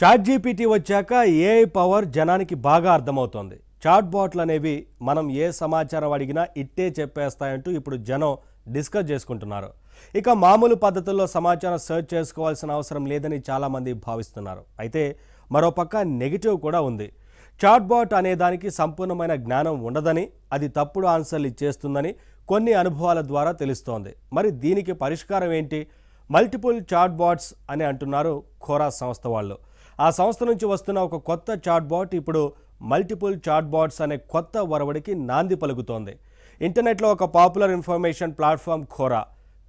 chat ChatGPT వచ్చాక AI power జనానికి బాగా అర్థమవుతోంది చాట్ బాట్లు అనేవి మనం ఏ సమాచారం అడిగినా ఇట్టే చెప్పేస్తాయంటూ ఇప్పుడు జనం డిస్కస్ చేసుకుంటున్నారు ఇక మామూలు పద్ధతుల్లో సమాచారం సెర్చ్ చేసుకోవాల్సిన అవసరం లేదని చాలామంది భావిస్తున్నారు అయితే మరోపక్క నెగిటివ్ కూడా ఉంది చాట్ బాట్ అనేదానికి సంపూర్ణమైన జ్ఞానం ఉండదని అది తప్పుడు ఆన్సర్లు ఇచ్చేస్తుందని కొన్ని అనుభవాల ద్వారా తెలుస్తోంది మరి దీనికి పరిష్కారం ఏంటి మల్టిపుల్ చాట్ బాట్స్ అని అంటున్నారు ఖోరా సంస్థ వాళ్ళు ఆ సంస్థ నుంచి వస్తున్న ఒక కొత్త చాట్బాట్ ఇప్పుడు మల్టిపుల్ చాట్బాట్స్ అనే కొత్త వరవడికి నాంది పలుకుతోంది ఇంటర్నెట్లో ఒక popular information platform Quora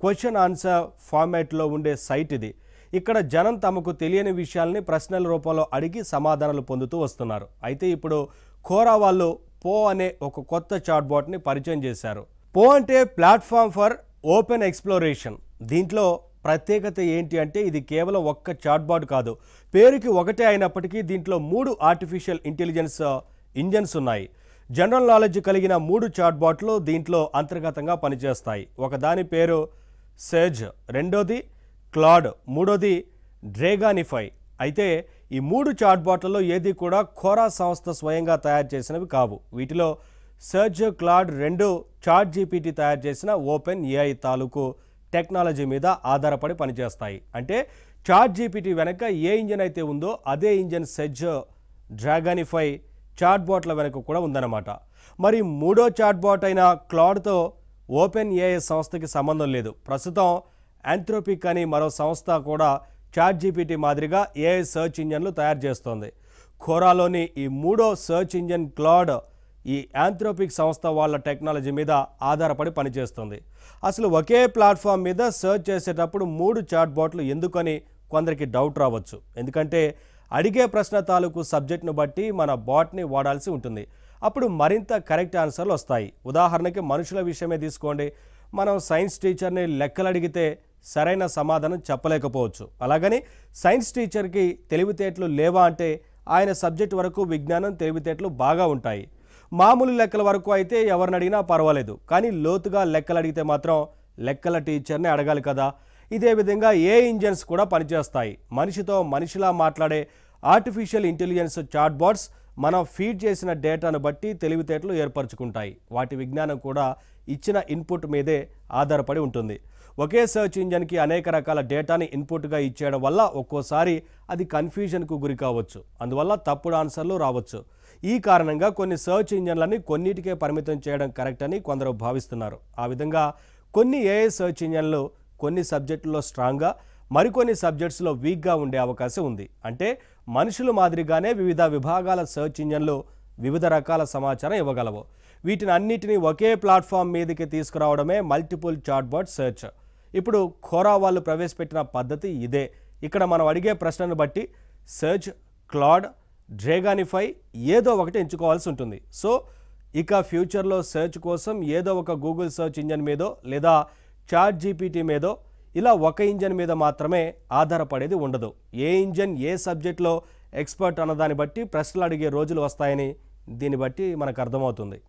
question answer ఫార్మాట్లో ఉండే సైట్ ఇది ఇక్కడ జనం తమకు తెలియని విషయాల్ని ప్రశ్నల రూపంలో అడిగి సమాధానాలు పొందుతూ వస్తున్నారు అయితే ఇప్పుడు ఖోరా వాళ్ళు పో అనే ఒక కొత్త చాట్బాట్ని పరిచయం చేశారు పో అంటే ప్లాట్ఫామ్ ఫర్ ఓపెన్ ఎక్స్ప్లోరేషన్ దీంట్లో ప్రత్యేకత ఏంటి అంటే ఇది కేవలం ఒక్క చాట్బాట్ కాదు పేరుకి ఒకటే అయినప్పటికీ దీంట్లో మూడు ఆర్టిఫిషియల్ ఇంటెలిజెన్స్ ఇంజన్స్ ఉన్నాయి జనరల్ నాలెడ్జ్ కలిగిన మూడు చాట్బాట్లు దీంట్లో అంతర్గతంగా పనిచేస్తాయి ఒకదాని పేరు సేజ్ రెండోది క్లాడ్ మూడోది డ్రేగానిఫై అయితే ఈ మూడు చాట్బాట్లలో ఏది కూడా కోరా సంస్థ స్వయంగా తయారు చేసినవి కావు వీటిలో సర్జ్ క్లాడ్ రెండు చాట్ జీపీటీ తయారు చేసిన ఓపెన్ ఏఐ తాలూకు టెక్నాలజీ మీద ఆధారపడి పనిచేస్తాయి అంటే చాట్ జీపీటీ వెనక ఏ ఇంజన్ అయితే ఉందో అదే ఇంజన్ సెజ్ డ్రాగనిఫై చాట్ బాట్ల వెనక కూడా ఉందన్నమాట మరి మూడో చాట్ బాట్ అయిన క్లాడ్తో ఓపెన్ ఏఐ సంస్థకి సంబంధం లేదు ప్రస్తుతం ఆంథ్రోపిక్ అని మరో సంస్థ కూడా చాట్ జీపీటీ మాదిరిగా ఏఐ సర్చ్ ఇంజన్లు తయారు చేస్తోంది ఖోరాలోని ఈ మూడో సర్చ్ ఇంజన్ క్లాడ్ ఈ యాంథ్రోపిక్ సంస్థ వాళ్ళ టెక్నాలజీ మీద ఆధారపడి పనిచేస్తుంది అసలు ఒకే ప్లాట్ఫామ్ మీద సర్చ్ చేసేటప్పుడు మూడు చాట్ బాట్లు ఎందుకని కొందరికి డౌట్ రావచ్చు ఎందుకంటే అడిగే ప్రశ్న తాలూకు సబ్జెక్ట్ను బట్టి మన బాట్ని వాడాల్సి ఉంటుంది అప్పుడు మరింత కరెక్ట్ ఆన్సర్లు వస్తాయి ఉదాహరణకి మనుషుల విషయమే తీసుకోండి మనం సైన్స్ టీచర్ని లెక్కలు అడిగితే సరైన సమాధానం చెప్పలేకపోవచ్చు అలాగని సైన్స్ టీచర్కి తెలివితేటలు లేవా అంటే ఆయన సబ్జెక్ట్ వరకు విజ్ఞానం తెలివితేటలు బాగా ఉంటాయి మామూలు లెక్కల వరకు అయితే ఎవరిని అడిగినా పర్వాలేదు కానీ లోతుగా లెక్కలు అడిగితే మాత్రం లెక్కల టీచర్ని అడగాలి కదా ఇదే విధంగా ఏ ఇంజన్స్ కూడా పనిచేస్తాయి మనిషితో మనిషిలా మాట్లాడే ఆర్టిఫిషియల్ ఇంటెలిజెన్స్ చాట్బాట్స్ మనం ఫీడ్ చేసిన డేటాను బట్టి తెలివితేటలు ఏర్పరచుకుంటాయి వాటి విజ్ఞానం కూడా ఇచ్చిన ఇన్పుట్ మీదే ఆధారపడి ఉంటుంది ఒకే సెర్చ్ ఇంజన్కి అనేక రకాల డేటాని ఇన్పుట్గా ఇచ్చేయడం వల్ల ఒక్కోసారి అది కన్ఫ్యూజన్కు గురి కావచ్చు అందువల్ల తప్పుడు ఆన్సర్లు రావచ్చు ఈ కారణంగా కొన్ని సర్చ్ ఇంజన్లని కొన్నిటికే పరిమితం చేయడం కరెక్ట్ అని కొందరు భావిస్తున్నారు ఆ విధంగా కొన్ని ఏఐ సర్చ్ ఇంజన్లు కొన్ని సబ్జెక్టుల్లో స్ట్రాంగ్గా మరికొన్ని సబ్జెక్ట్స్లో వీక్గా ఉండే అవకాశం ఉంది అంటే మనుషులు మాదిరిగానే వివిధ విభాగాల సర్చ్ ఇంజన్లు వివిధ రకాల సమాచారం ఇవ్వగలవు వీటిని అన్నిటినీ ఒకే ప్లాట్ఫామ్ మీదకి తీసుకురావడమే మల్టిపుల్ చాట్బాట్ సెర్చ్ ఇప్పుడు ఖోరా వాళ్ళు ప్రవేశపెట్టిన పద్ధతి ఇదే ఇక్కడ మనం అడిగే ప్రశ్నను బట్టి సెర్చ్ క్లాడ్ డ్రేగానిఫై ఏదో ఒకటి ఎంచుకోవాల్సి ఉంటుంది సో ఇక ఫ్యూచర్లో సెర్చ్ కోసం ఏదో ఒక గూగుల్ సెర్చ్ ఇంజన్ మీదో లేదా చాట్ జీపీటీ మీదో ఇలా ఒక ఇంజన్ మీద మాత్రమే ఆధారపడేది ఉండదు ఏ ఇంజన్ ఏ సబ్జెక్ట్లో ఎక్స్పర్ట్ అన్నదాన్ని బట్టి ప్రశ్నలు అడిగే రోజులు వస్తాయని దీన్ని బట్టి మనకు అర్థమవుతుంది